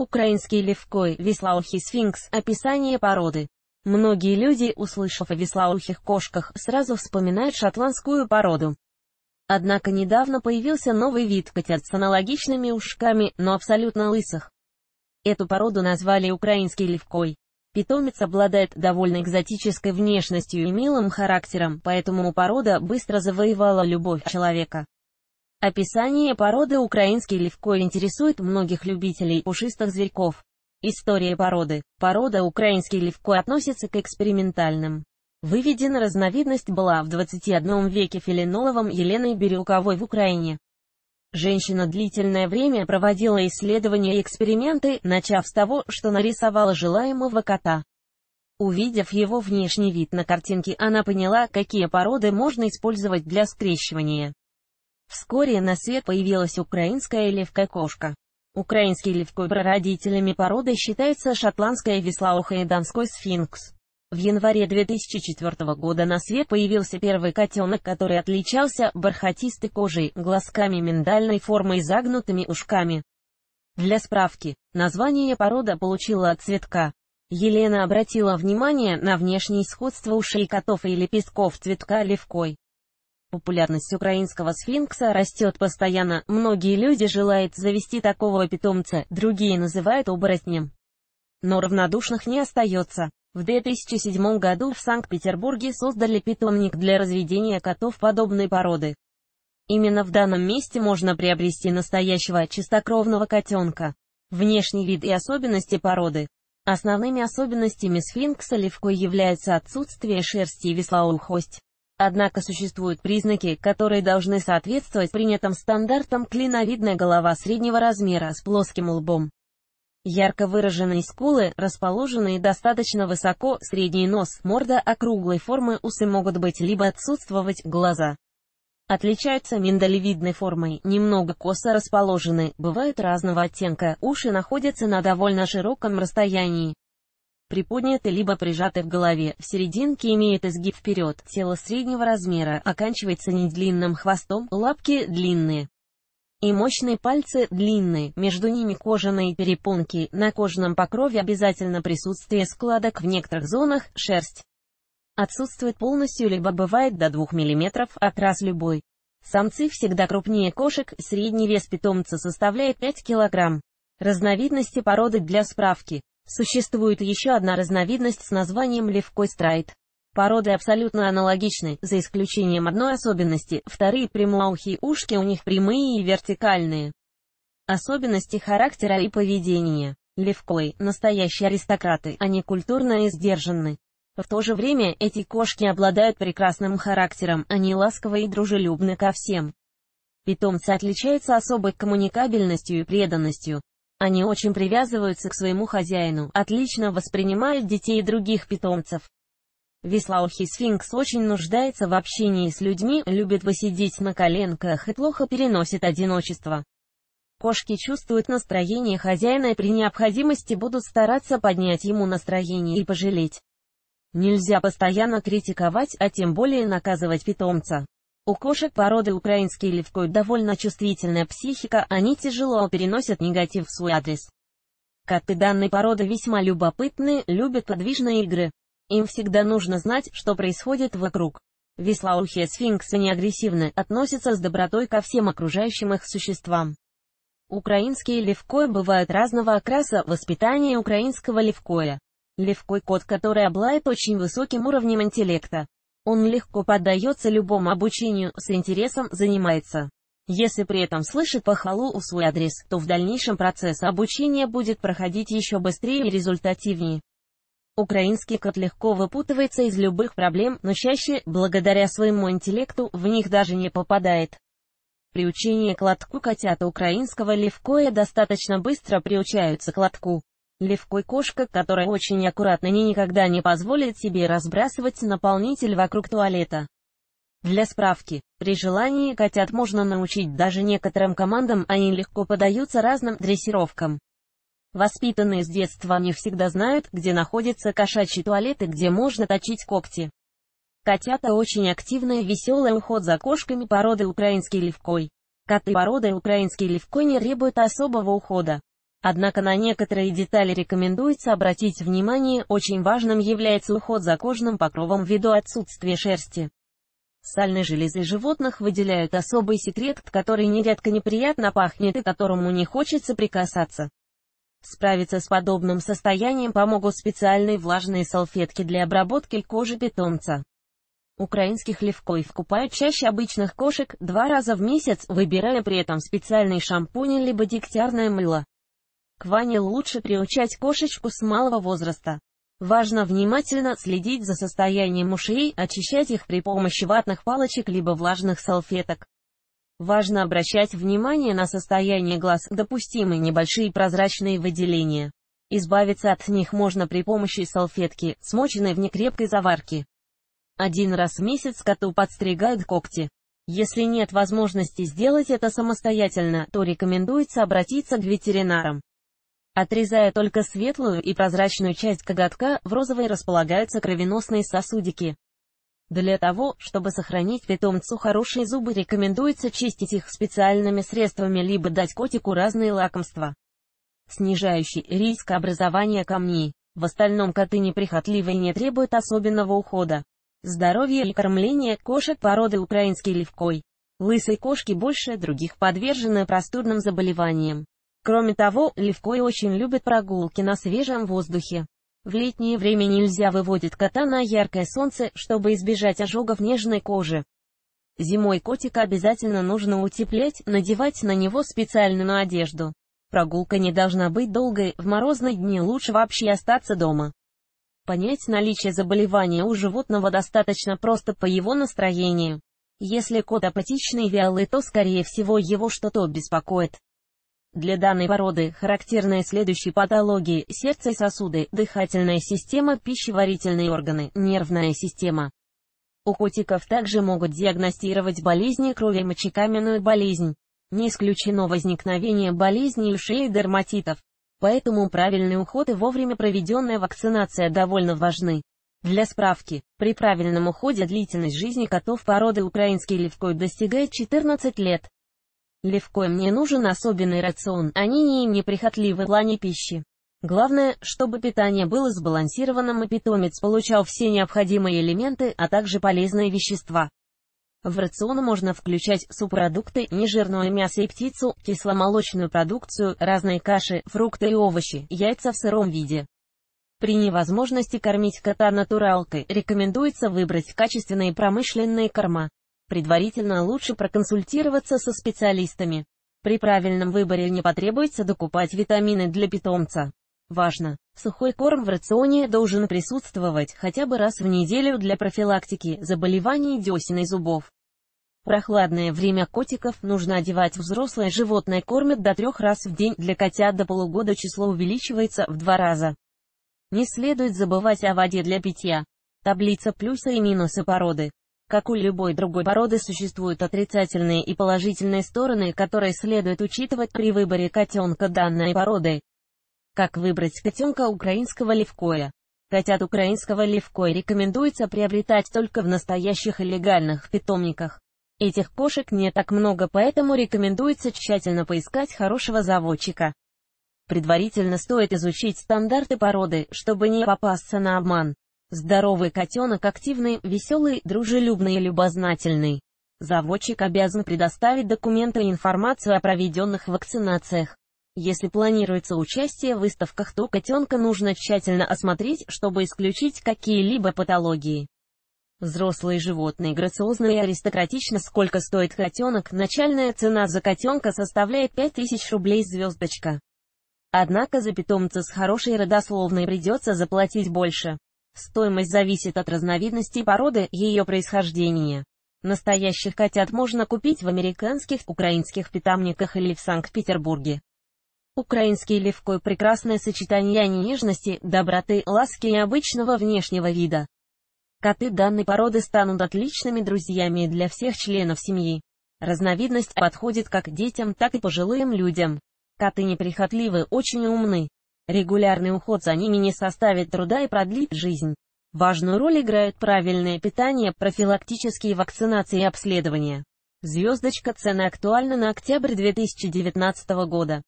Украинский левкой веслоухий сфинкс – описание породы. Многие люди, услышав о веслоухих кошках, сразу вспоминают шотландскую породу. Однако недавно появился новый вид котят с аналогичными ушками, но абсолютно лысых. Эту породу назвали украинский левкой. Питомец обладает довольно экзотической внешностью и милым характером, поэтому порода быстро завоевала любовь человека. Описание породы украинский левко интересует многих любителей пушистых зверьков. История породы. Порода украинский левко относится к экспериментальным. Выведена разновидность была в 21 веке филиноловом Еленой Бирюковой в Украине. Женщина длительное время проводила исследования и эксперименты, начав с того, что нарисовала желаемого кота. Увидев его внешний вид на картинке, она поняла, какие породы можно использовать для скрещивания. Вскоре на свет появилась украинская левка-кошка. Украинский левкой прародителями породы считается шотландская веслоуха и донской сфинкс. В январе 2004 года на свет появился первый котенок, который отличался бархатистой кожей, глазками миндальной формы и загнутыми ушками. Для справки, название порода получила от цветка. Елена обратила внимание на внешние сходства ушей котов и лепестков цветка левкой. Популярность украинского сфинкса растет постоянно, многие люди желают завести такого питомца, другие называют оборотнем. Но равнодушных не остается. В 2007 году в Санкт-Петербурге создали питомник для разведения котов подобной породы. Именно в данном месте можно приобрести настоящего чистокровного котенка. Внешний вид и особенности породы. Основными особенностями сфинкса левкой является отсутствие шерсти и веслоухость. Однако существуют признаки, которые должны соответствовать принятым стандартам клиновидная голова среднего размера с плоским лбом. Ярко выраженные скулы, расположенные достаточно высоко, средний нос, морда округлой формы усы могут быть либо отсутствовать, глаза. Отличаются миндалевидной формой, немного косо расположены, бывают разного оттенка, уши находятся на довольно широком расстоянии приподняты либо прижаты в голове, в серединке имеет изгиб вперед, тело среднего размера, оканчивается не длинным хвостом, лапки длинные. И мощные пальцы длинные, между ними кожаные перепонки, на кожаном покрове обязательно присутствие складок в некоторых зонах, шерсть. Отсутствует полностью либо бывает до 2 мм, окрас любой. Самцы всегда крупнее кошек, средний вес питомца составляет 5 кг. Разновидности породы для справки. Существует еще одна разновидность с названием Левкой левкострайт. Породы абсолютно аналогичны, за исключением одной особенности, вторые прямоухие ушки у них прямые и вертикальные. Особенности характера и поведения. Левкой – настоящие аристократы, они культурно и сдержаны. В то же время эти кошки обладают прекрасным характером, они ласковы и дружелюбны ко всем. Питомцы отличаются особой коммуникабельностью и преданностью. Они очень привязываются к своему хозяину, отлично воспринимают детей и других питомцев. Веслоухий сфинкс очень нуждается в общении с людьми, любит посидеть на коленках и плохо переносит одиночество. Кошки чувствуют настроение хозяина и при необходимости будут стараться поднять ему настроение и пожалеть. Нельзя постоянно критиковать, а тем более наказывать питомца. У кошек породы украинский левкой довольно чувствительная психика, они тяжело переносят негатив в свой адрес. Коты данной породы весьма любопытны, любят подвижные игры. Им всегда нужно знать, что происходит вокруг. Веслоухие сфинксы не агрессивны, относятся с добротой ко всем окружающим их существам. Украинские левкои бывают разного окраса, воспитание украинского левкоя. Левкой кот, который обладает очень высоким уровнем интеллекта. Он легко поддается любому обучению, с интересом занимается. Если при этом слышит похвалу у свой адрес, то в дальнейшем процесс обучения будет проходить еще быстрее и результативнее. Украинский кот легко выпутывается из любых проблем, но чаще, благодаря своему интеллекту, в них даже не попадает. Приучение к лотку котята украинского левкоя достаточно быстро приучаются к лотку. Левкой кошка, которая очень аккуратно и никогда не позволит себе разбрасывать наполнитель вокруг туалета. Для справки, при желании котят можно научить даже некоторым командам, они легко подаются разным дрессировкам. Воспитанные с детства не всегда знают, где находятся кошачьи туалеты, где можно точить когти. Котята очень активные, веселый уход за кошками породы украинский левкой. Коты породы украинский левкой не требуют особого ухода. Однако на некоторые детали рекомендуется обратить внимание, очень важным является уход за кожным покровом ввиду отсутствия шерсти. Сальные железы животных выделяют особый секрет, который нередко неприятно пахнет и которому не хочется прикасаться. Справиться с подобным состоянием помогут специальные влажные салфетки для обработки кожи питомца. Украинских левкоев купают чаще обычных кошек два раза в месяц, выбирая при этом специальный шампунь либо дегтярное мыло. К ванне лучше приучать кошечку с малого возраста. Важно внимательно следить за состоянием ушей, очищать их при помощи ватных палочек либо влажных салфеток. Важно обращать внимание на состояние глаз, допустимы небольшие прозрачные выделения. Избавиться от них можно при помощи салфетки, смоченной в некрепкой заварке. Один раз в месяц коту подстригают когти. Если нет возможности сделать это самостоятельно, то рекомендуется обратиться к ветеринарам. Отрезая только светлую и прозрачную часть коготка, в розовой располагаются кровеносные сосудики. Для того, чтобы сохранить питомцу хорошие зубы, рекомендуется чистить их специальными средствами либо дать котику разные лакомства, снижающие риск образования камней. В остальном коты неприхотливы и не требуют особенного ухода. Здоровье и кормление кошек породы украинский левкой. Лысые кошки больше других подвержены простудным заболеваниям. Кроме того, левкой очень любят прогулки на свежем воздухе. В летнее время нельзя выводить кота на яркое солнце, чтобы избежать ожогов нежной кожи. Зимой котика обязательно нужно утеплять, надевать на него специальную одежду. Прогулка не должна быть долгой, в морозные дни лучше вообще остаться дома. Понять наличие заболевания у животного достаточно просто по его настроению. Если кот апатичный и вялый, то скорее всего его что-то беспокоит. Для данной породы характерны следующие патологии – сердце и сосуды, дыхательная система, пищеварительные органы, нервная система. У котиков также могут диагностировать болезни крови и мочекаменную болезнь. Не исключено возникновение болезней ушей и дерматитов. Поэтому правильный уход и вовремя проведенная вакцинация довольно важны. Для справки, при правильном уходе длительность жизни котов породы украинский левкой достигает 14 лет. Левкоим не нужен особенный рацион, они не им неприхотливы в плане пищи. Главное, чтобы питание было сбалансированным и питомец получал все необходимые элементы, а также полезные вещества. В рацион можно включать субпродукты, нежирное мясо и птицу, кисломолочную продукцию, разные каши, фрукты и овощи, яйца в сыром виде. При невозможности кормить кота натуралкой, рекомендуется выбрать качественные промышленные корма. Предварительно лучше проконсультироваться со специалистами. При правильном выборе не потребуется докупать витамины для питомца. Важно! Сухой корм в рационе должен присутствовать хотя бы раз в неделю для профилактики заболеваний десен и зубов. Прохладное время котиков нужно одевать взрослое животное кормят до трех раз в день, для котят до полугода число увеличивается в два раза. Не следует забывать о воде для питья. Таблица плюса и минуса породы. Как у любой другой породы существуют отрицательные и положительные стороны, которые следует учитывать при выборе котенка данной породы. Как выбрать котенка украинского левкоя? Котят украинского левкоя рекомендуется приобретать только в настоящих и легальных питомниках. Этих кошек не так много, поэтому рекомендуется тщательно поискать хорошего заводчика. Предварительно стоит изучить стандарты породы, чтобы не попасться на обман. Здоровый котенок активный, веселый, дружелюбный и любознательный. Заводчик обязан предоставить документы и информацию о проведенных вакцинациях. Если планируется участие в выставках, то котенка нужно тщательно осмотреть, чтобы исключить какие-либо патологии. Взрослые животные грациозно и аристократично. Сколько стоит котенок? Начальная цена за котенка составляет 5000 рублей звездочка. Однако за питомца с хорошей родословной придется заплатить больше. Стоимость зависит от разновидности породы, ее происхождения. Настоящих котят можно купить в американских, украинских питомниках или в Санкт-Петербурге. Украинский левкой – прекрасное сочетание нежности, доброты, ласки и обычного внешнего вида. Коты данной породы станут отличными друзьями для всех членов семьи. Разновидность подходит как детям, так и пожилым людям. Коты неприхотливы, очень умны. Регулярный уход за ними не составит труда и продлит жизнь. Важную роль играют правильное питание, профилактические вакцинации и обследования. Звездочка цены актуальна на октябрь 2019 года.